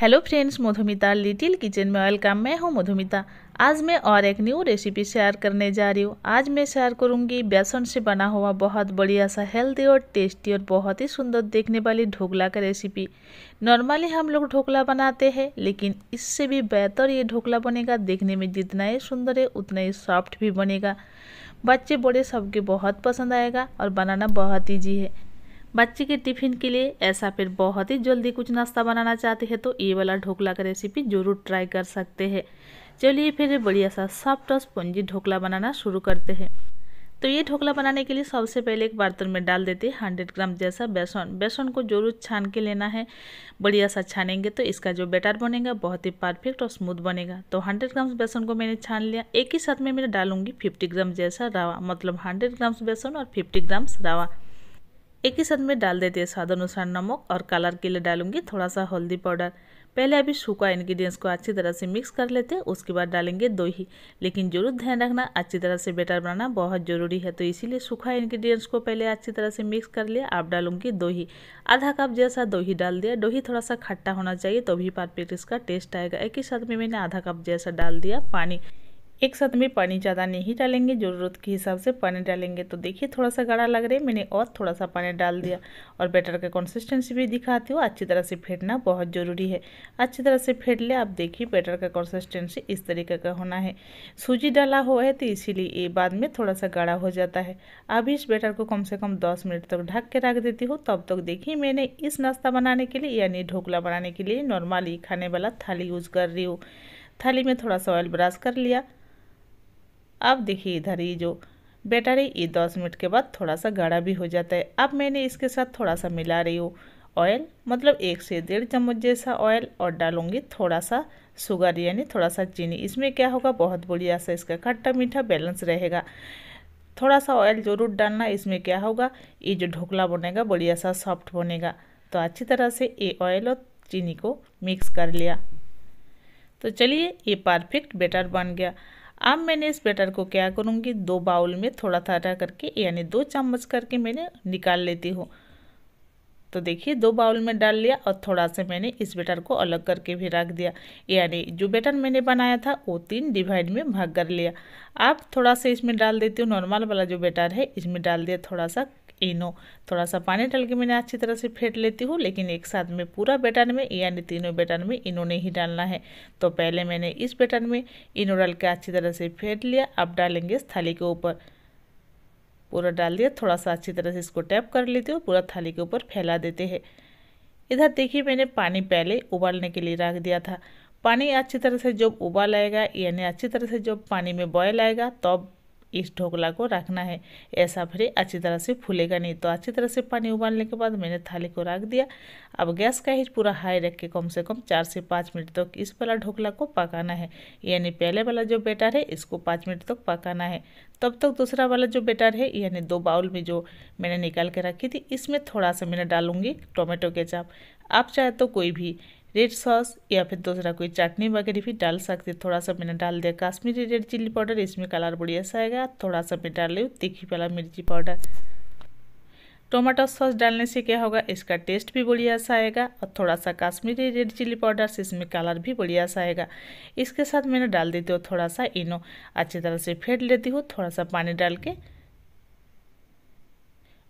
hello friends Madhumita little kitchen में welcome मैं हूं मधुमिता आज मैं और एक न्यू रेसिपी शेयर करने जा रही हूं आज मैं शेयर करूंगी बेसन से बना हुआ बहुत बढ़िया सा हेल्दी और टेस्टी और बहुत ही सुंदर देखने वाली ढोकला का रेसिपी नॉर्मली हम लोग ढोकला बनाते हैं लेकिन इससे भी बेहतर ये ढोकला बनेगा देखने में जितना ही सुंदर है उतना ही सॉफ्ट भी बनेगा बच्चे बड़े सबके बहुत पसंद आएगा और बनाना बहुत ईजी है बच्चे के टिफिन के लिए ऐसा फिर बहुत ही जल्दी कुछ नाश्ता बनाना चाहते हैं तो ये वाला ढोकला का रेसिपी ज़रूर ट्राई कर सकते हैं चलिए फिर बढ़िया सा सॉफ्ट और स्पंजी ढोकला बनाना शुरू करते हैं तो ये ढोकला बनाने के लिए सबसे पहले एक बर्तन में डाल देते हैं हंड्रेड ग्राम जैसा बेसन बेसन को जरूर छान के लेना है बढ़िया सा छानेंगे तो इसका जो बैटर बनेगा बहुत ही परफेक्ट और स्मूथ बनेगा तो हंड्रेड ग्राम्स बेसन को मैंने छान लिया एक ही साथ में मैं डालूंगी फिफ्टी ग्राम जैसा रवा मतलब हंड्रेड ग्राम्स बेसन और फिफ्टी ग्राम्स रवा एक ही साथ में डाल देती है स्वाद अनुसार नमक और कलर के लिए डालूंगी थोड़ा सा हल्दी पाउडर पहले अभी सूखा इन्ग्रीडियंट्स को अच्छी तरह से मिक्स कर लेते हैं उसके बाद डालेंगे दही लेकिन जरूर ध्यान रखना अच्छी तरह से बेटर बनाना बहुत ज़रूरी है तो इसीलिए सूखा इन्ग्रीडियंट्स को पहले अच्छी तरह से मिक्स कर लिया आप डालूंगी दही आधा कप जैसा दही डाल दिया दही थोड़ा सा खट्टा होना चाहिए तो भी परफेक्ट इसका टेस्ट आएगा एक ही साथ में मैंने आधा कप जैसा डाल दिया पानी एक साथ में पानी ज़्यादा नहीं डालेंगे ज़रूरत के हिसाब से पानी डालेंगे तो देखिए थोड़ा सा गाढ़ा लग रहा है मैंने और थोड़ा सा पानी डाल दिया और बैटर का कंसिस्टेंसी भी दिखाती हूँ अच्छी तरह से फेंटना बहुत ज़रूरी है अच्छी तरह से फेंट ले आप देखिए बैटर का कंसिस्टेंसी इस तरीके का होना है सूजी डाला हुआ है तो इसीलिए ये बाद में थोड़ा सा गाढ़ा हो जाता है अभी इस बैटर को कम से कम दस मिनट तक ढक के रख देती हूँ तब तक देखिए मैंने इस नाश्ता बनाने के लिए यानी ढोकला बनाने के लिए नॉर्मली खाने वाला थाली यूज़ कर रही हूँ थाली में थोड़ा सा ऑयल ब्रश कर लिया अब देखिए इधर ये जो बेटर है ये दस मिनट के बाद थोड़ा सा गाढ़ा भी हो जाता है अब मैंने इसके साथ थोड़ा सा मिला रही हूँ ऑयल मतलब एक से डेढ़ चम्मच जैसा ऑयल और डालूंगी थोड़ा सा शुगर यानी थोड़ा सा चीनी इसमें क्या होगा बहुत बढ़िया सा इसका खट्टा मीठा बैलेंस रहेगा थोड़ा सा ऑयल ज़रूर डालना इसमें क्या होगा ये जो ढोकला बनेगा बढ़िया सा सॉफ्ट बनेगा तो अच्छी तरह से ये ऑयल और चीनी को मिक्स कर लिया तो चलिए ये परफेक्ट बेटर बन गया अब मैंने इस बैटर को क्या करूँगी दो बाउल में थोड़ा थोड़ा करके यानी दो चम्मच करके मैंने निकाल लेती हूँ तो देखिए दो बाउल में डाल लिया और थोड़ा सा मैंने इस बेटर को अलग करके भी रख दिया यानी जो बैटर मैंने बनाया था वो तीन डिवाइड में भाग कर लिया आप थोड़ा सा इसमें डाल देती हूँ नॉर्मल वाला जो बैटर है इसमें डाल दिया थोड़ा सा इनो थोड़ा सा पानी डाल के मैंने अच्छी तरह से फेंट लेती हूँ लेकिन एक साथ में पूरा बेटन में यानी तीनों बेटन में इनो नहीं डालना है तो पहले मैंने इस बेटन में इनो डाल के अच्छी तरह से फेंट लिया अब डालेंगे इस थाली के ऊपर पूरा डाल दिया थोड़ा सा अच्छी तरह से इसको टैप कर लेती हूँ पूरा थाली के ऊपर फैला देते हैं इधर देखिए मैंने पानी पहले उबालने के लिए रख दिया था पानी अच्छी तरह से जब उबाल आएगा यानी अच्छी तरह से जब पानी में बॉयल आएगा तब तो इस ढोकला को रखना है ऐसा फिर अच्छी तरह से फूलेगा नहीं तो अच्छी तरह से पानी उबालने के बाद मैंने थाली को रख दिया अब गैस का हीट पूरा हाई रख के कम से कम चार से पाँच मिनट तक इस वाला ढोकला को पकाना है यानी पहले वाला जो बेटर है इसको पाँच मिनट तक पकाना है तब तक दूसरा वाला जो बेटर है यानी दो बाउल में जो मैंने निकाल के रखी थी इसमें थोड़ा सा मैंने डालूँगी टोमेटो के आप चाहे तो कोई भी रेड सॉस या फिर दूसरा कोई चटनी वगैरह भी डाल सकते थोड़ा सा मैंने डाल दिया काश्मीरी रेड चिल्ली पाउडर इसमें कलर बढ़िया सा आएगा थोड़ा सा मैं डाल रही तीखी वाला मिर्ची पाउडर टोमेटो सॉस डालने से क्या होगा इसका टेस्ट भी बढ़िया सा आएगा और थोड़ा सा काश्मीरी रेड चिल्ली पाउडर से इसमें कलर भी बढ़िया सा आएगा इसके साथ मैंने डाल देती हूँ थोड़ा सा इनो अच्छी तरह से फेंट लेती हूँ थोड़ा सा पानी डाल के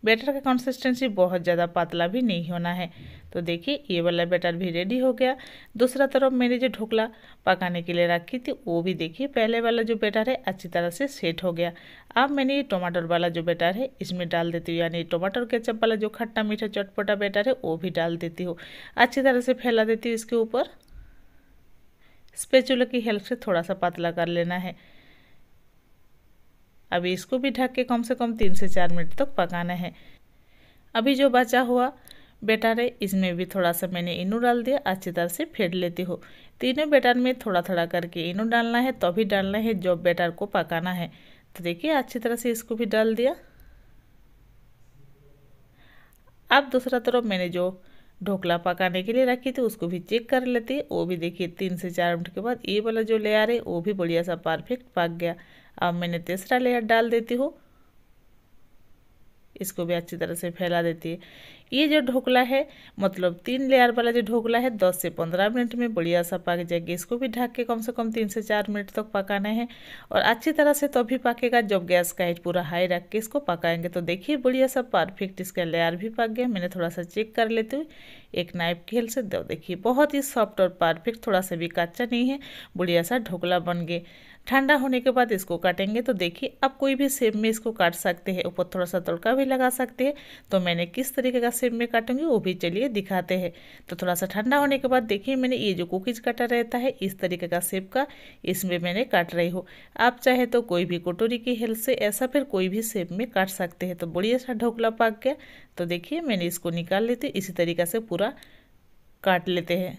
बैटर का कंसिस्टेंसी बहुत ज़्यादा पतला भी नहीं होना है तो देखिए ये वाला बैटर भी रेडी हो गया दूसरा तरफ मैंने जो ढोकला पकाने के लिए रखी थी वो भी देखिए पहले वाला जो बैटर है अच्छी तरह से सेट हो गया अब मैंने ये टमाटर वाला जो बैटर है इसमें डाल देती हूँ यानी टमाटर केचप वाला जो खट्टा मीठा चटपटा बैटर है वो भी डाल देती हूँ अच्छी तरह से फैला देती हूँ इसके ऊपर स्पेचुला की हेल्प से थोड़ा सा पतला कर लेना है अभी इसको भी ढक के कम से कम तीन से चार मिनट तक पकाना है अभी जो बचा हुआ बेटर है इसमें भी थोड़ा सा मैंने इनू डाल दिया अच्छी तरह से फेंट लेती हूँ तीनों बेटर में थोड़ा थोड़ा करके इनू डालना है तभी तो डालना है जो बेटर को पकाना है तो देखिए अच्छी तरह से इसको भी डाल दिया अब दूसरा तरफ मैंने जो ढोकला पकाने के लिए रखी थी उसको भी चेक कर लेती वो भी देखिए तीन से चार मिनट के बाद ये वाला जो लेयर है वो भी बढ़िया सा परफेक्ट पक गया अब मैंने तीसरा लेयर डाल देती हूँ इसको भी अच्छी तरह से फैला देती है ये जो ढोकला है मतलब तीन लेयर वाला जो ढोकला है दस से पंद्रह मिनट में बढ़िया सा पक जाएगी इसको भी ढक के कम से कम तीन से चार मिनट तक पकाना है और अच्छी तरह से तभी तो पकेगा जब गैस का हीट पूरा हाई रख के इसको पकाएंगे तो देखिए बढ़िया सा परफेक्ट इसका लेयर भी पक गया मैंने थोड़ा सा चेक कर लेती हूँ एक नाइफ की हेल से दो देखिए बहुत ही सॉफ्ट और परफेक्ट थोड़ा सा भी कच्चा नहीं है बढ़िया सा ढोकला बन गया ठंडा होने के बाद इसको काटेंगे तो देखिए आप कोई भी सेब में इसको काट सकते हैं ऊपर थोड़ा सा तड़का भी लगा सकते हैं तो मैंने किस तरीके का सेब में काटूंगी वो भी चलिए दिखाते हैं तो थोड़ा सा ठंडा होने के बाद देखिए मैंने ये जो कुकीज काटा रहता है इस तरीके का सेब का इसमें मैंने काट रही हूँ आप चाहे तो कोई भी कटोरी की हेल्प से ऐसा फिर कोई भी सेब में काट सकते हैं तो बढ़िया अच्छा सा ढोकला पाक गया तो देखिए मैंने इसको निकाल लेते इसी तरीके से पूरा काट लेते हैं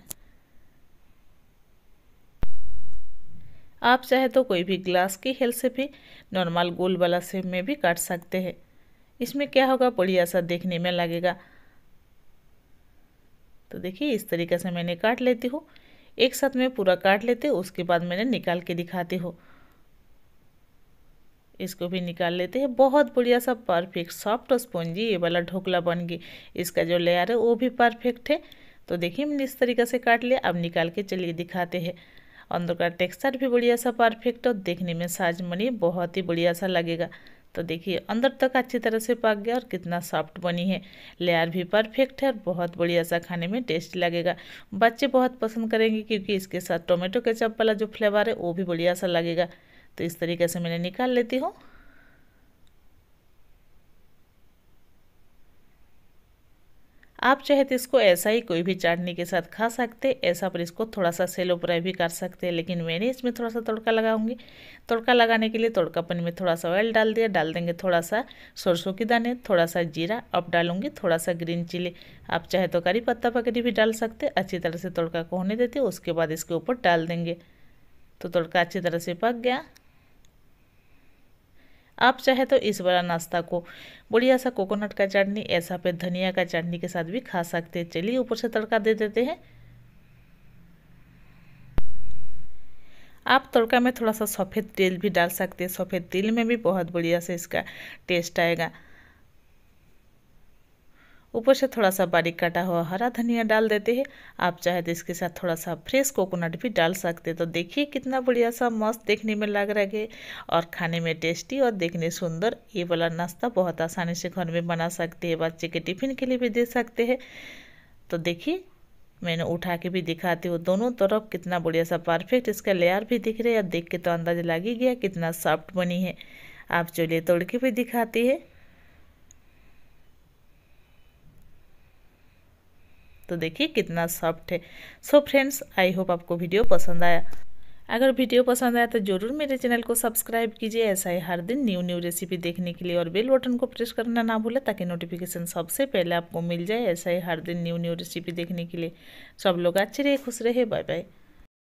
आप चाहे तो कोई भी ग्लास की हेल्प से भी नॉर्मल गोल वाला सेप में भी काट सकते हैं इसमें क्या होगा बढ़िया सा देखने में लगेगा तो देखिए इस तरीके से मैंने काट लेती हूँ एक साथ में पूरा काट लेते उसके बाद मैंने निकाल के दिखाती हूँ इसको भी निकाल लेते हैं बहुत बढ़िया सा परफेक्ट सॉफ्ट और स्पॉन्जी ये वाला ढोकला बन गई इसका जो लेयर है वो भी परफेक्ट है तो देखिए मैंने इस तरीके से काट लिया अब निकाल के चलिए दिखाते हैं अंदर का टेक्सचर भी बढ़िया सा परफेक्ट और देखने में साज मनी बहुत ही बढ़िया सा लगेगा तो देखिए अंदर तक अच्छी तरह से पक गया और कितना सॉफ्ट बनी है लेयर भी परफेक्ट है और बहुत बढ़िया सा खाने में टेस्ट लगेगा बच्चे बहुत पसंद करेंगे क्योंकि इसके साथ टोमेटो केचप वाला जो फ्लेवर है वो भी बढ़िया सा लगेगा तो इस तरीके से मैंने निकाल लेती हूँ आप चाहे तो इसको ऐसा ही कोई भी चाटनी के साथ खा सकते ऐसा पर इसको थोड़ा सा सेलो फ्राई भी कर सकते हैं लेकिन मैंने इसमें थोड़ा सा तड़का लगाऊंगी तड़का लगाने के लिए तड़कापन में थोड़ा सा ऑयल डाल दिया डाल देंगे थोड़ा सा सरसों के दाने थोड़ा सा जीरा अब डालूंगी थोड़ा सा ग्रीन चिली आप चाहे तो करी पत्ता पकड़ी भी डाल सकते अच्छी तरह से तड़का को होने देते उसके बाद इसके ऊपर डाल देंगे तो तड़का अच्छी तरह से पक गया आप चाहे तो इस वाला नाश्ता को बढ़िया सा कोकोनट का चटनी ऐसा पे धनिया का चटनी के साथ भी खा सकते हैं चलिए ऊपर से तड़का दे देते हैं आप तड़का में थोड़ा सा सफ़ेद तेल भी डाल सकते हैं सफ़ेद तेल में भी बहुत बढ़िया से इसका टेस्ट आएगा ऊपर से थोड़ा सा बारीक काटा हुआ हरा धनिया डाल देते हैं आप चाहे तो इसके साथ थोड़ा सा फ्रेश कोकोनट भी डाल सकते तो देखिए कितना बढ़िया सा मस्त देखने में लग रहा है और खाने में टेस्टी और देखने सुंदर ये वाला नाश्ता बहुत आसानी से घर में बना सकते हैं बच्चे के टिफिन के लिए भी दे सकते हैं तो देखिए मैंने उठा के भी दिखाती हूँ दोनों तरफ कितना बढ़िया सा परफेक्ट इसका लेयर भी दिख रहा है और देख के तो अंदाज लग ही गया कितना सॉफ्ट बनी है आप चलिए तोड़ के भी दिखाती है तो देखिए कितना सॉफ्ट है सो फ्रेंड्स आई होप आपको वीडियो पसंद आया अगर वीडियो पसंद आया तो जरूर मेरे चैनल को सब्सक्राइब कीजिए ऐसा ही हर दिन न्यू न्यू रेसिपी देखने के लिए और बेल बटन को प्रेस करना ना भूले ताकि नोटिफिकेशन सबसे पहले आपको मिल जाए ऐसा ही हर दिन न्यू न्यू रेसिपी देखने के लिए सब लोग अच्छे रहे खुश रहे बाय बाय